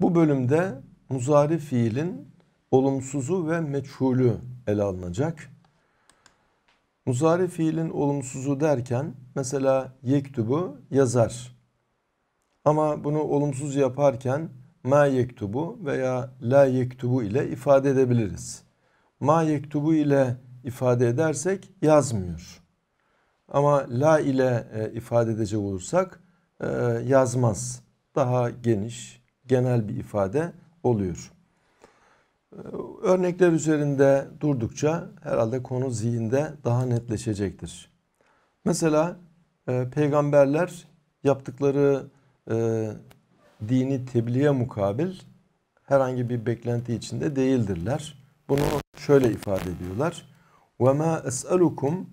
Bu bölümde muzari fiilin olumsuzu ve meçhulü ele alınacak. Muzari fiilin olumsuzu derken mesela yektubu yazar. Ama bunu olumsuz yaparken ma yektubu veya la yektubu ile ifade edebiliriz. Ma yektubu ile ifade edersek yazmıyor. Ama la ile e, ifade edecek olursak e, yazmaz. Daha geniş, genel bir ifade oluyor. Ee, örnekler üzerinde durdukça herhalde konu zihinde daha netleşecektir. Mesela e, peygamberler yaptıkları e, dini tebliğe mukabil herhangi bir beklenti içinde değildirler. Bunu şöyle ifade ediyorlar. وَمَا أَسْأَلُكُمْ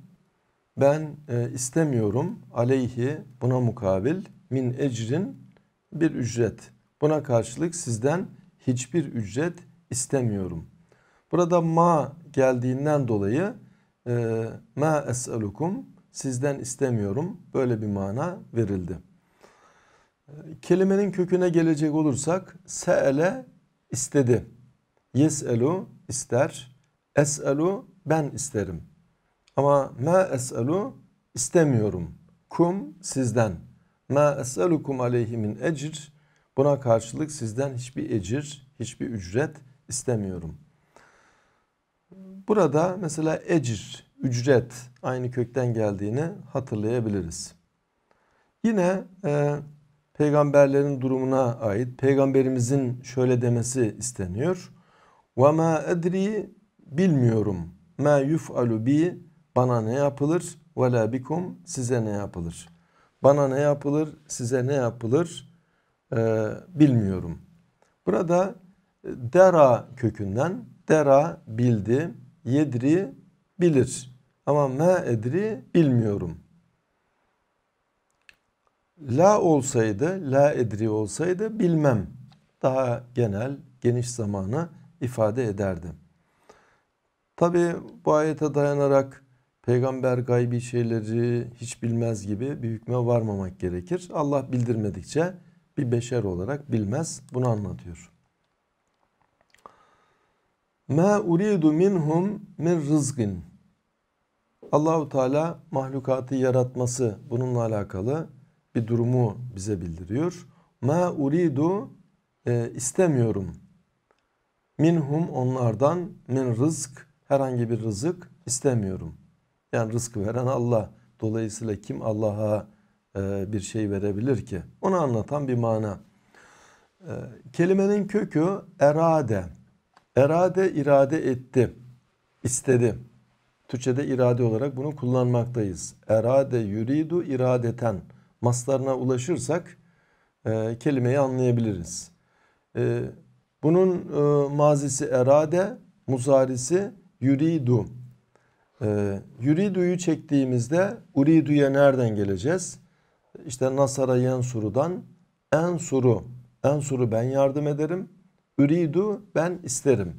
Ben e, istemiyorum aleyhi buna mukabil min ecrin bir ücret. Buna karşılık sizden hiçbir ücret istemiyorum. Burada ma geldiğinden dolayı e, ma es'elukum sizden istemiyorum böyle bir mana verildi. Kelimenin köküne gelecek olursak se'ele istedi. Yes'elu ister. Es'elu ben isterim. Ama ma es'elu istemiyorum. Kum sizden. Ma es'elukum aleyhi min ecr. Buna karşılık sizden hiçbir ecir, hiçbir ücret istemiyorum. Burada mesela ecir, ücret aynı kökten geldiğini hatırlayabiliriz. Yine e, peygamberlerin durumuna ait peygamberimizin şöyle demesi isteniyor. وَمَا edri bilmiyorum. مَا يُفْعَلُ bi bana ne yapılır? وَلَا bikum size ne yapılır? Bana ne yapılır? Size ne yapılır? e, bilmiyorum. Burada e, dera kökünden dera bildi, yedri bilir ama me edri bilmiyorum. La olsaydı, la edri olsaydı bilmem. Daha genel, geniş zamanı ifade ederdi. Tabi bu ayete dayanarak peygamber gaybi şeyleri hiç bilmez gibi bir hükme varmamak gerekir. Allah bildirmedikçe bir beşer olarak bilmez. Bunu anlatıyor. Ma uridu minhum min rızgın. Allahu Teala mahlukatı yaratması bununla alakalı bir durumu bize bildiriyor. Ma uridu e, istemiyorum. Minhum onlardan min rızk herhangi bir rızık istemiyorum. Yani rızkı veren Allah. Dolayısıyla kim Allah'a e, bir şey verebilir ki? Onu anlatan bir mana. E, kelimenin kökü erade. Erade irade etti, istedi. Türkçe'de irade olarak bunu kullanmaktayız. Erade yuridu iradeten maslarına ulaşırsak e, kelimeyi anlayabiliriz. bunun mazisi erade, muzarisi yuridu. E, yuridu'yu çektiğimizde uridu'ya nereden geleceğiz? işte Nasara Yensur'dan Ensur'u, Ensur'u ben yardım ederim. Üridu ben isterim.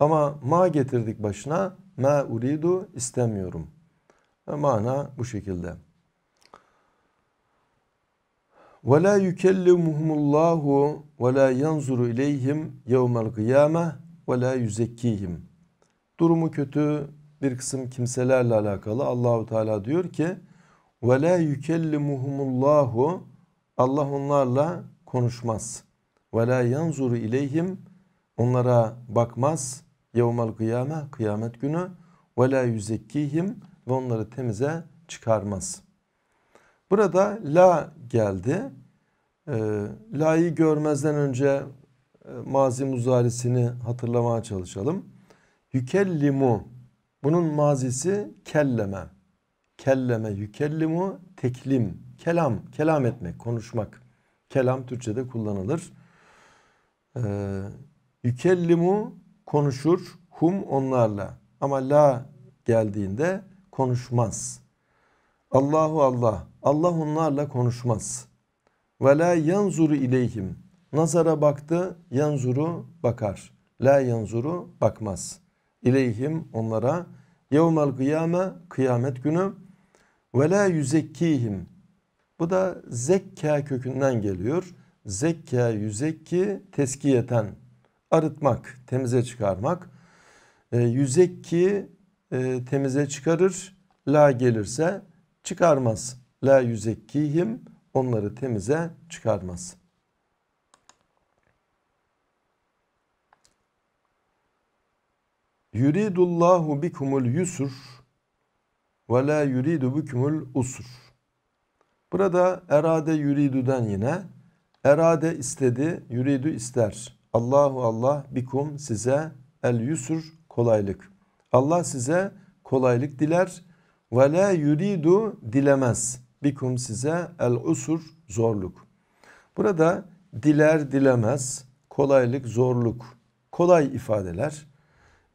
Ama ma getirdik başına. Ma uridu istemiyorum. Ve mana bu şekilde. Ve la yukellimuhumullahu ve la yanzuru ileyhim yevmel kıyame ve la yüzekkihim. Durumu kötü bir kısım kimselerle alakalı Allahu Teala diyor ki ve la yukellimuhumullahu Allah onlarla konuşmaz. Ve la yanzuru ileyhim onlara bakmaz. Yevmel kıyame kıyamet günü ve la yüzekkihim ve onları temize çıkarmaz. Burada la geldi. E, la'yı görmezden önce e, mazi muzarisini hatırlamaya çalışalım. Yükellimu bunun mazisi kelleme. Kelleme yükellimu teklim. Kelam, kelam etmek, konuşmak. Kelam Türkçe'de kullanılır. Ee, yükellimu konuşur hum onlarla. Ama la geldiğinde konuşmaz. Allahu Allah. Allah onlarla konuşmaz. Ve la yanzuru ileyhim. Nazara baktı, yanzuru bakar. La yanzuru bakmaz. İleyhim onlara yevmel kıyame kıyamet günü ve la yüzekkihim. Bu da zekka kökünden geliyor. Zekka yüzekki teskiyeten arıtmak, temize çıkarmak. E, yüzekki e, temize çıkarır. La gelirse çıkarmaz. La yüzekkihim onları temize çıkarmaz. Yuridullahu bikumul yusur ve la yuridu bükümül usur. Burada erade yuridüden yine erade istedi, yuridü ister. Allahu Allah bikum size el yusur kolaylık. Allah size kolaylık diler ve la yuridu dilemez. Bikum size el usur zorluk. Burada diler dilemez, kolaylık zorluk, kolay ifadeler.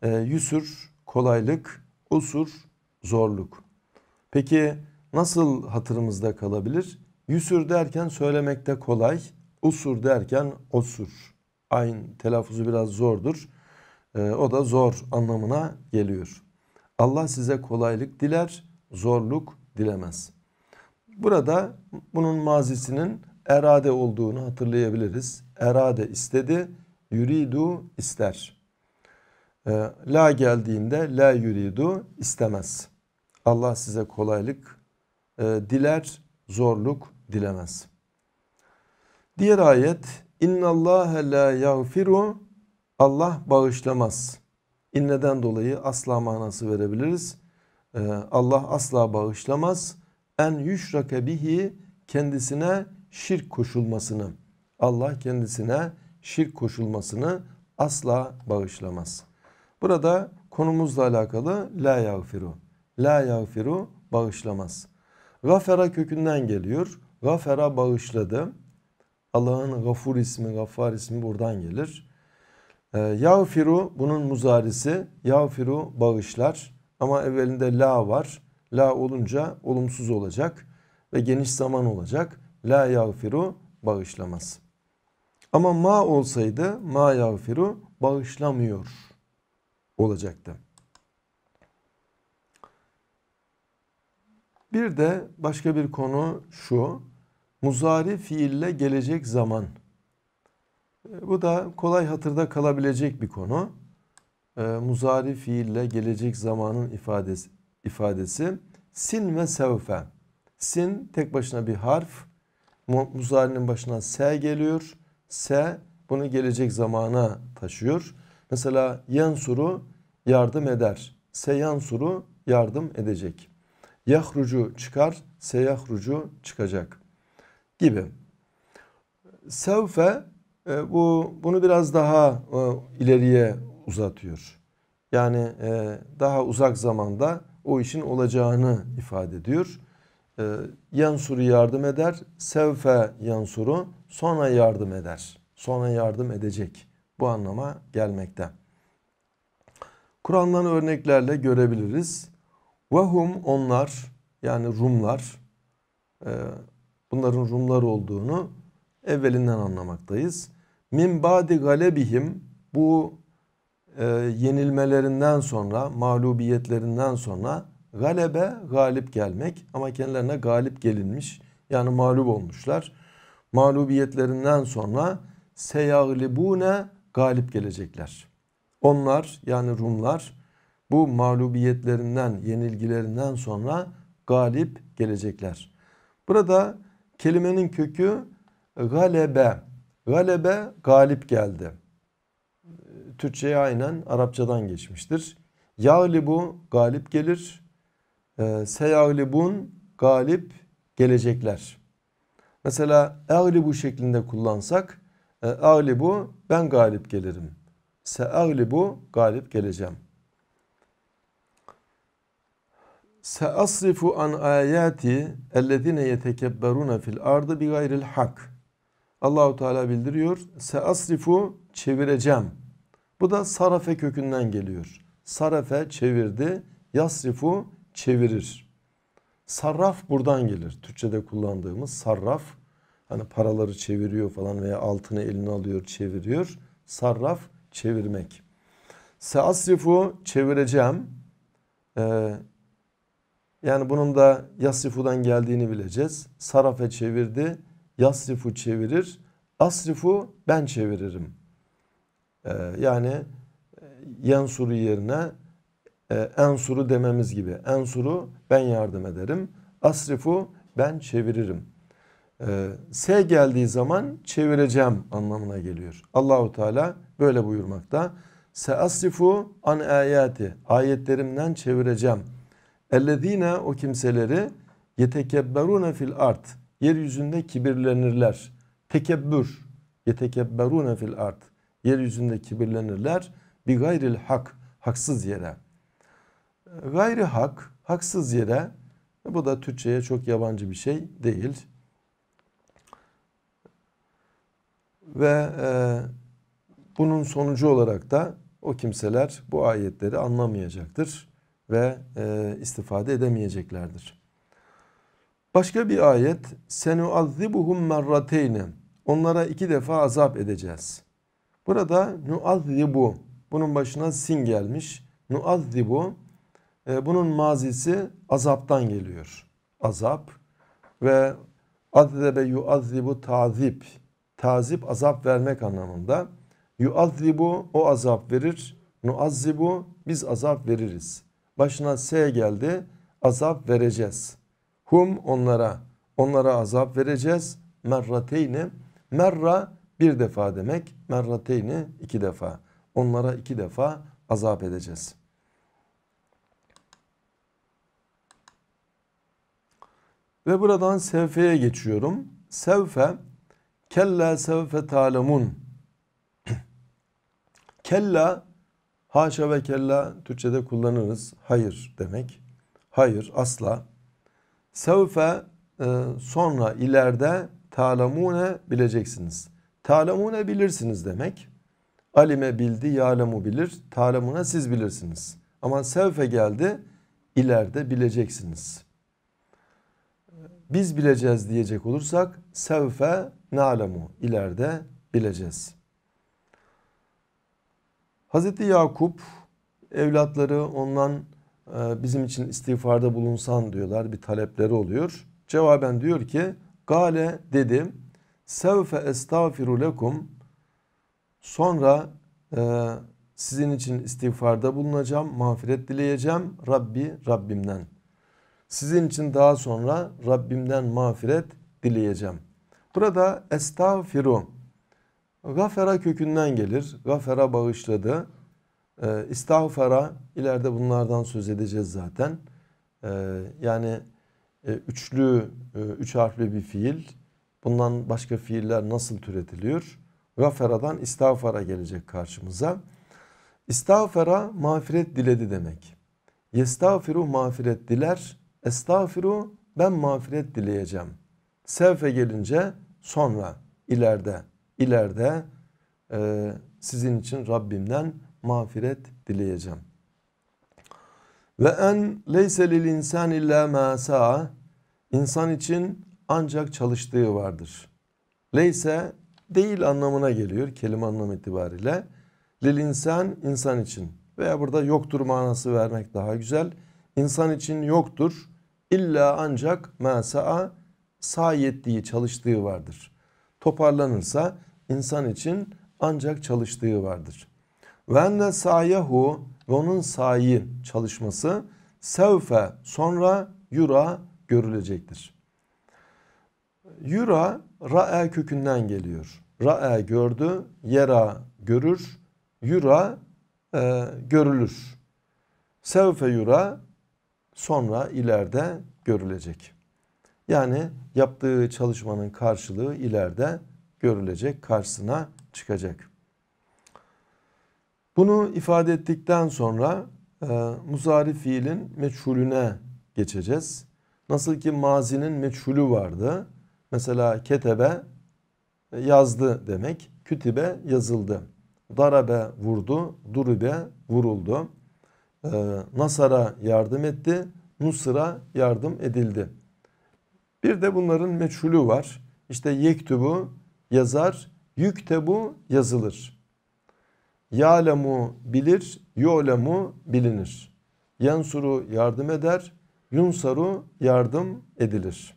E, ee, yusur kolaylık, usur zorluk. Peki nasıl hatırımızda kalabilir? Yusur derken söylemekte kolay. Usur derken osur. Aynı telaffuzu biraz zordur. Ee, o da zor anlamına geliyor. Allah size kolaylık diler, zorluk dilemez. Burada bunun mazisinin erade olduğunu hatırlayabiliriz. Erade istedi, yuridu ister. Ee, la geldiğinde la yuridu istemez. Allah size kolaylık e, diler, zorluk dilemez. Diğer ayet İnna Allah la yaghfiru Allah bağışlamaz. İnneden dolayı asla manası verebiliriz. Ee, Allah asla bağışlamaz. En yüşrake bihi kendisine şirk koşulmasını. Allah kendisine şirk koşulmasını asla bağışlamaz. Burada konumuzla alakalı la yaghfiru. La yağfiru bağışlamaz. Gafera kökünden geliyor. Gafera bağışladı. Allah'ın gafur ismi, gaffar ismi buradan gelir. E, yağfiru bunun muzarisi. Yağfiru bağışlar. Ama evvelinde la var. La olunca olumsuz olacak ve geniş zaman olacak. La yağfiru bağışlamaz. Ama ma olsaydı ma yağfiru bağışlamıyor olacaktı. Bir de başka bir konu şu. Muzari fiille gelecek zaman. E, bu da kolay hatırda kalabilecek bir konu. E, muzari fiille gelecek zamanın ifadesi, ifadesi sin ve sevfe. Sin tek başına bir harf. Muzari'nin başına s geliyor. S bunu gelecek zamana taşıyor. Mesela yansuru yardım eder. Se yansuru yardım edecek. Yahrucu çıkar, seyahrucu çıkacak gibi. Sevfe e, bu bunu biraz daha e, ileriye uzatıyor. Yani e, daha uzak zamanda o işin olacağını ifade ediyor. E, Yansur'u yardım eder. Sevfe Yansur'u sonra yardım eder. Sonra yardım edecek. Bu anlama gelmekte. Kur'an'dan örneklerle görebiliriz. Ve onlar yani Rumlar e, bunların Rumlar olduğunu evvelinden anlamaktayız. Min badi galebihim bu e, yenilmelerinden sonra mağlubiyetlerinden sonra galebe galip gelmek ama kendilerine galip gelinmiş yani mağlup olmuşlar. Mağlubiyetlerinden sonra seyaglibune galip gelecekler. Onlar yani Rumlar bu mağlubiyetlerinden, yenilgilerinden sonra galip gelecekler. Burada kelimenin kökü galebe. Galebe galip geldi. Türkçe'ye aynen Arapçadan geçmiştir. Yağlibu galip gelir. E, ee, Seyaglibun galip gelecekler. Mesela eğlibu şeklinde kullansak e, eğlibu ben galip gelirim. Seaglibu galip geleceğim. Seasrifu an ayati ellezine yetekebberuna fil ardı bi gayril hak. Allahu Teala bildiriyor. Seasrifu çevireceğim. Bu da sarafe kökünden geliyor. Sarafe çevirdi. Yasrifu çevirir. Sarraf buradan gelir. Türkçede kullandığımız sarraf. Hani paraları çeviriyor falan veya altını eline alıyor çeviriyor. Sarraf çevirmek. Seasrifu çevireceğim. Ee, yani bunun da yasrifudan geldiğini bileceğiz. Sarafe çevirdi. Yasrifu çevirir. Asrifu ben çeviririm. Ee, yani e, yensuru yerine e, ensuru dememiz gibi. Ensuru ben yardım ederim. Asrifu ben çeviririm. Ee, S geldiği zaman çevireceğim anlamına geliyor. Allahu Teala böyle buyurmakta. Se asrifu an ayeti ayetlerimden çevireceğim.'' Ellezine o kimseleri yetekebberune fil art. Yeryüzünde kibirlenirler. Tekebbür. Yetekebberune fil art. Yeryüzünde kibirlenirler. Bi gayril hak. Haksız yere. Gayri hak. Haksız yere. Bu da Türkçe'ye çok yabancı bir şey değil. Ve e, bunun sonucu olarak da o kimseler bu ayetleri anlamayacaktır ve e, istifade edemeyeceklerdir. Başka bir ayet senu senuazzibuhum merrateyne onlara iki defa azap edeceğiz. Burada nuazzibu bunun başına sin gelmiş. Nuazzibu e, bunun mazisi azaptan geliyor. Azap ve azzebe yuazzibu tazip tazip azap vermek anlamında. Yuazzibu o azap verir. Nuazzibu biz azap veririz. Başına S geldi. Azap vereceğiz. Hum onlara. Onlara azap vereceğiz. Merrateyni. Merra bir defa demek. Merrateyni iki defa. Onlara iki defa azap edeceğiz. Ve buradan sevfeye geçiyorum. Sevfe kella sevfe talemun. kella Haşa ve kella Türkçe'de kullanırız. Hayır demek. Hayır asla. Sevfe e, sonra ileride talamune bileceksiniz. Talamune bilirsiniz demek. Alime bildi, yalemu bilir. Talamuna siz bilirsiniz. Ama sevfe geldi, ileride bileceksiniz. Biz bileceğiz diyecek olursak sevfe nalemu ileride bileceğiz. Hazreti Yakup evlatları ondan e, bizim için istiğfarda bulunsan diyorlar bir talepleri oluyor. Cevaben diyor ki Gale dedi sevfe estağfiru lekum sonra e, sizin için istiğfarda bulunacağım mağfiret dileyeceğim Rabbi Rabbimden sizin için daha sonra Rabbimden mağfiret dileyeceğim. Burada estağfiru Gafera kökünden gelir. Gafera bağışladı. E, ee, istağfara ileride bunlardan söz edeceğiz zaten. E, yani e, üçlü, e, üç harfli bir fiil. Bundan başka fiiller nasıl türetiliyor? Gaferadan istağfara gelecek karşımıza. İstağfara mağfiret diledi demek. Yestağfiru mağfiret diler. Estağfiru ben mağfiret dileyeceğim. Sevfe gelince sonra ileride ileride e, sizin için Rabbimden mağfiret dileyeceğim. Ve en leyselil insan illa ma insan için ancak çalıştığı vardır. Leyse değil anlamına geliyor kelime anlam itibariyle. Lil insan insan için veya burada yoktur manası vermek daha güzel. İnsan için yoktur illa ancak ma sa'a sayettiği çalıştığı vardır toparlanırsa insan için ancak çalıştığı vardır. Ve enne sayehu ve onun sayi çalışması sevfe sonra yura görülecektir. Yura ra'e kökünden geliyor. Ra'e gördü, yera görür, yura e, görülür. Sevfe yura sonra ileride görülecek. Yani yaptığı çalışmanın karşılığı ileride görülecek, karşısına çıkacak. Bunu ifade ettikten sonra e, muzari fiilin meçhulüne geçeceğiz. Nasıl ki mazinin meçhulü vardı. Mesela ketebe yazdı demek. Kütübe yazıldı. Darabe vurdu. Durube vuruldu. E, nasara yardım etti. Nusra yardım edildi. Bir de bunların meçhulü var. İşte yektubu yazar, yüktebu yazılır. Ya'lemu bilir, yu'lemu bilinir. Yansuru yardım eder, yunsaru yardım edilir.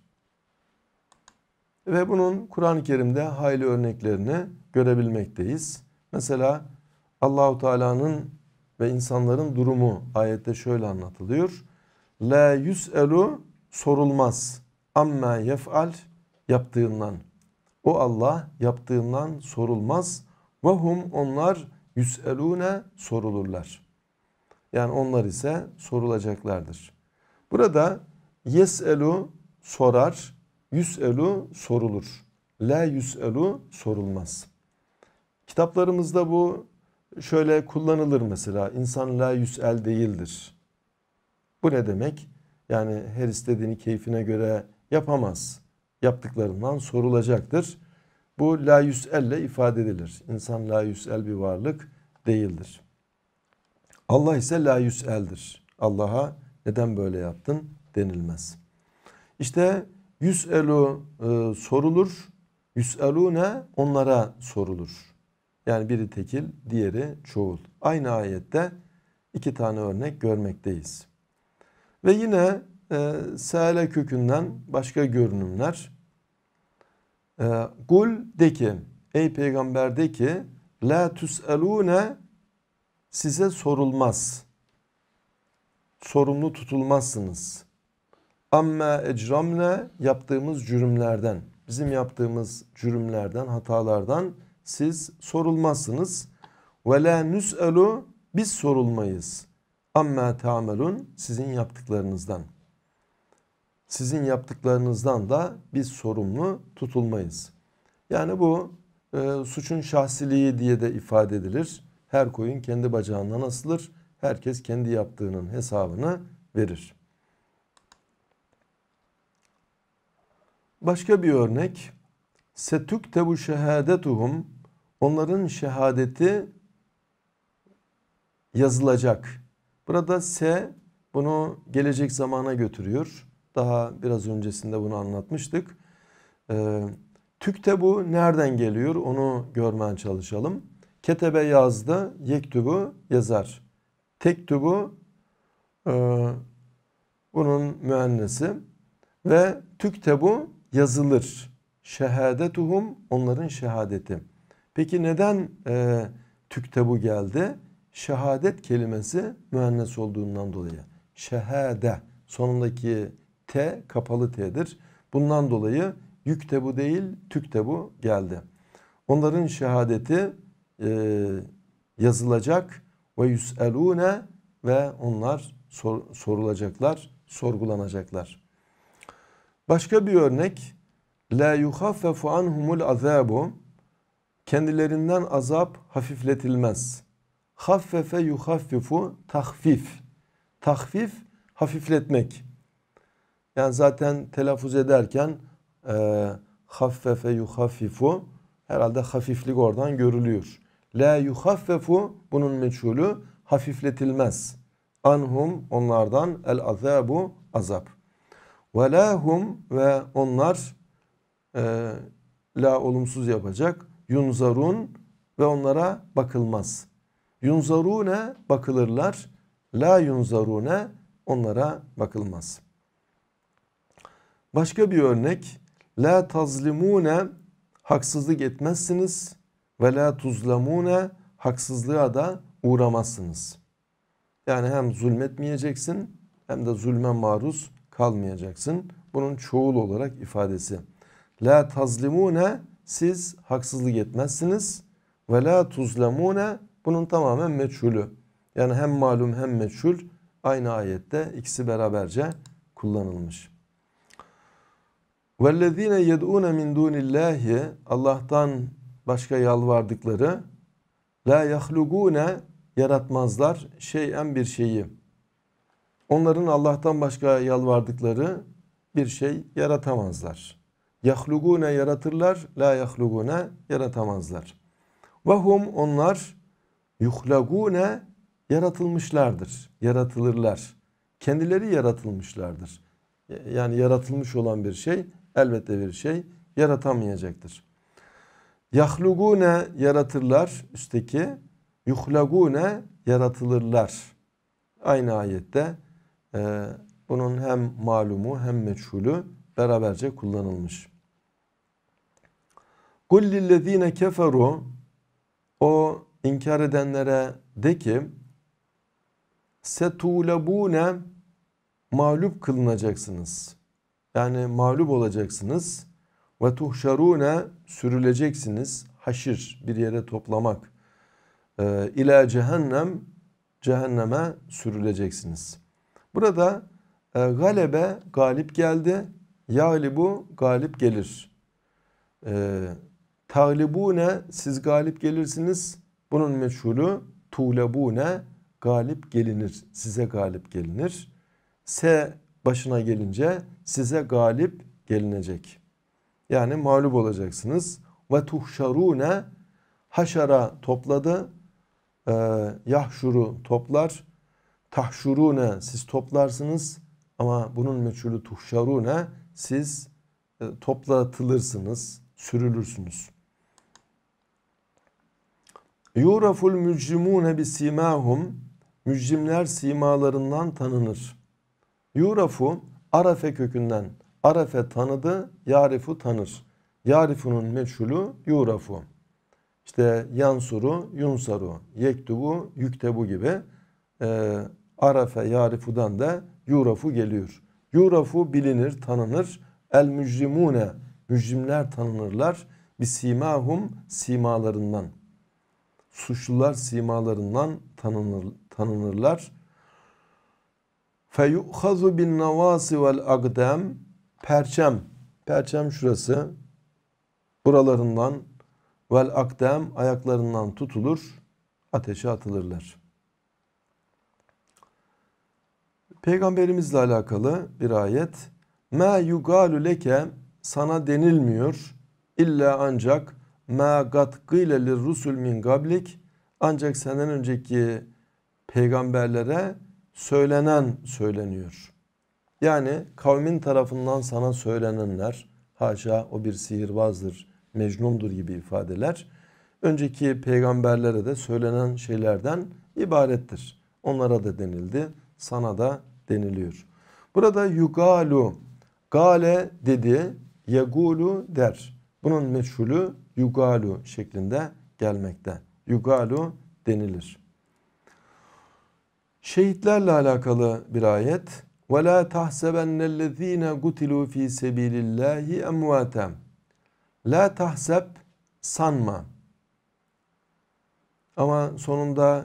Ve bunun Kur'an-ı Kerim'de hayli örneklerini görebilmekteyiz. Mesela Allahu Teala'nın ve insanların durumu ayette şöyle anlatılıyor. La yüselu sorulmaz amma yef'al yaptığından. O Allah yaptığından sorulmaz. Ve hum onlar yüselune sorulurlar. Yani onlar ise sorulacaklardır. Burada yeselu sorar, yüselu sorulur. La yüselu sorulmaz. Kitaplarımızda bu şöyle kullanılır mesela. İnsan la yüsel değildir. Bu ne demek? Yani her istediğini keyfine göre yapamaz. Yaptıklarından sorulacaktır. Bu la elle ifade edilir. İnsan la el bir varlık değildir. Allah ise la eldir. Allah'a neden böyle yaptın denilmez. İşte yüselu e, sorulur. ne? onlara sorulur. Yani biri tekil, diğeri çoğul. Aynı ayette iki tane örnek görmekteyiz. Ve yine e, ee, sele kökünden başka görünümler. E, Kul de ki ey peygamber de ki la tüselune size sorulmaz. Sorumlu tutulmazsınız. Amma ecramne yaptığımız cürümlerden, bizim yaptığımız cürümlerden, hatalardan siz sorulmazsınız. Ve la nüselu biz sorulmayız. Amma tamelun sizin yaptıklarınızdan.'' sizin yaptıklarınızdan da biz sorumlu tutulmayız. Yani bu e, suçun şahsiliği diye de ifade edilir. Her koyun kendi bacağından asılır. Herkes kendi yaptığının hesabını verir. Başka bir örnek. Setüktebu şehadetuhum. Onların şehadeti yazılacak. Burada se bunu gelecek zamana götürüyor. Daha biraz öncesinde bunu anlatmıştık. Ee, tükte bu nereden geliyor onu görmen çalışalım. Ketebe yazdı, yektubu yazar. Tektubu e, bunun müennesi ve bu yazılır. Şehadetuhum onların şehadeti. Peki neden e, bu geldi? Şehadet kelimesi müennes olduğundan dolayı. Şehade sonundaki T kapalı T'dir. Bundan dolayı yük de bu değil, tük de bu geldi. Onların şehadeti e, yazılacak ve yüselune ve onlar sor, sorulacaklar, sorgulanacaklar. Başka bir örnek la yuhaffefu anhumul azabu kendilerinden azap hafifletilmez. Haffefe yuhaffifu tahfif. Tahfif hafifletmek. Yani zaten telaffuz ederken e, haffefe yuhaffifu herhalde hafiflik oradan görülüyor. La yuhaffefu bunun meçhulü hafifletilmez. Anhum onlardan el azabu azap. Ve lahum ve onlar e, la olumsuz yapacak. Yunzarun ve onlara bakılmaz. Yunzarune bakılırlar. La yunzarune onlara bakılmaz.'' Başka bir örnek. La tazlimune haksızlık etmezsiniz ve la tuzlamune haksızlığa da uğramazsınız. Yani hem zulmetmeyeceksin hem de zulme maruz kalmayacaksın. Bunun çoğul olarak ifadesi. La tazlimune siz haksızlık etmezsiniz ve la tuzlamune bunun tamamen meçhulü. Yani hem malum hem meçhul aynı ayette ikisi beraberce kullanılmış. وَالَّذ۪ينَ يَدْعُونَ مِنْ دُونِ اللّٰهِ Allah'tan başka yalvardıkları la yahlugune yaratmazlar şeyen bir şeyi. Onların Allah'tan başka yalvardıkları bir şey yaratamazlar. Yahlugune yaratırlar, la yahlugune yaratamazlar. Ve onlar yuhlagune yaratılmışlardır, yaratılırlar. Kendileri yaratılmışlardır. Yani yaratılmış olan bir şey elbette bir şey yaratamayacaktır. Yahlugune yaratırlar üstteki. Yuhlagune yaratılırlar. Aynı ayette e, bunun hem malumu hem meçhulü beraberce kullanılmış. Kul lillezine keferu o inkar edenlere de ki setulebune mağlup kılınacaksınız. Yani mağlup olacaksınız. Ve tuhşarûne sürüleceksiniz. Haşir bir yere toplamak. E, cehennem cehenneme sürüleceksiniz. Burada e, galebe galip geldi. Yalibu galip gelir. E, siz galip gelirsiniz. Bunun meşhuru tulebune galip gelinir. Size galip gelinir. Se başına gelince size galip gelinecek. Yani mağlup olacaksınız. Ve tuhşarune haşara topladı. E, yahşuru toplar. Tahşurune siz toplarsınız. Ama bunun meçhulü tuhşarune siz e, toplatılırsınız, sürülürsünüz. Yuraful mücrimune bisimahum mücrimler simalarından tanınır. Yurafu Arafe kökünden. Arafe tanıdı, Yarifu tanır. Yarifu'nun meçhulü Yurafu. İşte Yansuru, Yunsaru, Yektubu, Yüktebu gibi e, Arafe, Yarifu'dan da Yurafu geliyor. Yurafu bilinir, tanınır. El mücrimune, mücrimler tanınırlar. Bisimahum, simalarından. Suçlular simalarından tanınır, tanınırlar feyuhazu bin navasi vel agdem perçem perçem şurası buralarından vel akdem ayaklarından tutulur ateşe atılırlar. Peygamberimizle alakalı bir ayet. Ma yugalu leke sana denilmiyor illa ancak ma gatkile lir rusul min gablik ancak senden önceki peygamberlere söylenen söyleniyor. Yani kavmin tarafından sana söylenenler haşa o bir sihirbazdır, mecnundur gibi ifadeler önceki peygamberlere de söylenen şeylerden ibarettir. Onlara da denildi, sana da deniliyor. Burada yugalu, gale dedi, yagulu der. Bunun meşhulü yugalu şeklinde gelmekte. Yugalu denilir. Şehitlerle alakalı bir ayet. وَلَا تَحْسَبَنَّ الَّذ۪ينَ قُتِلُوا ف۪ي سَب۪يلِ اللّٰهِ اَمْوَاتًا La tahseb sanma. Ama sonunda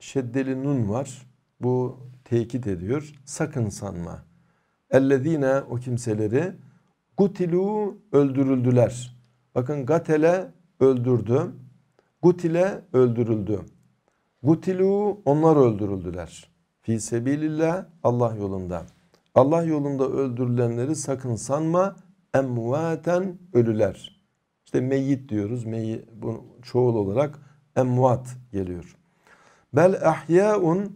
şeddeli nun var. Bu tekit ediyor. Sakın sanma. Ellezine o kimseleri gutilu öldürüldüler. Bakın gatele öldürdü. Gutile öldürüldü. Gutilu onlar öldürüldüler. Fi sebilillah Allah yolunda. Allah yolunda öldürülenleri sakın sanma. Emvaten ölüler. İşte meyyit diyoruz. Meyyit, bu çoğul olarak emvat geliyor. Bel ahyaun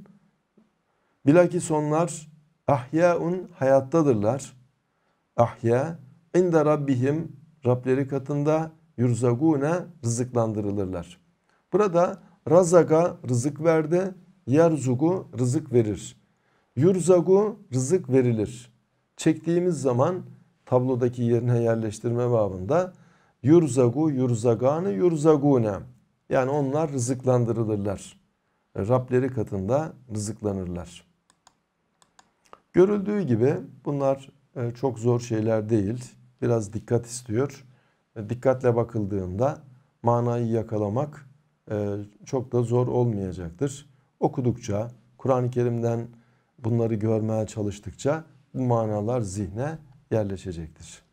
bilakis onlar ahyaun hayattadırlar. Ahya inde rabbihim Rableri katında yurzagune rızıklandırılırlar. Burada Razaka rızık verdi. Yerzugu rızık verir. Yurzagu rızık verilir. Çektiğimiz zaman tablodaki yerine yerleştirme babında yurzagu, yurzagani, yurzagune. Yani onlar rızıklandırılırlar. Rableri katında rızıklanırlar. Görüldüğü gibi bunlar e, çok zor şeyler değil. Biraz dikkat istiyor. E, dikkatle bakıldığında manayı yakalamak e, çok da zor olmayacaktır. Okudukça, Kur'an-ı Kerim'den bunları görmeye çalıştıkça bu manalar zihne yerleşecektir.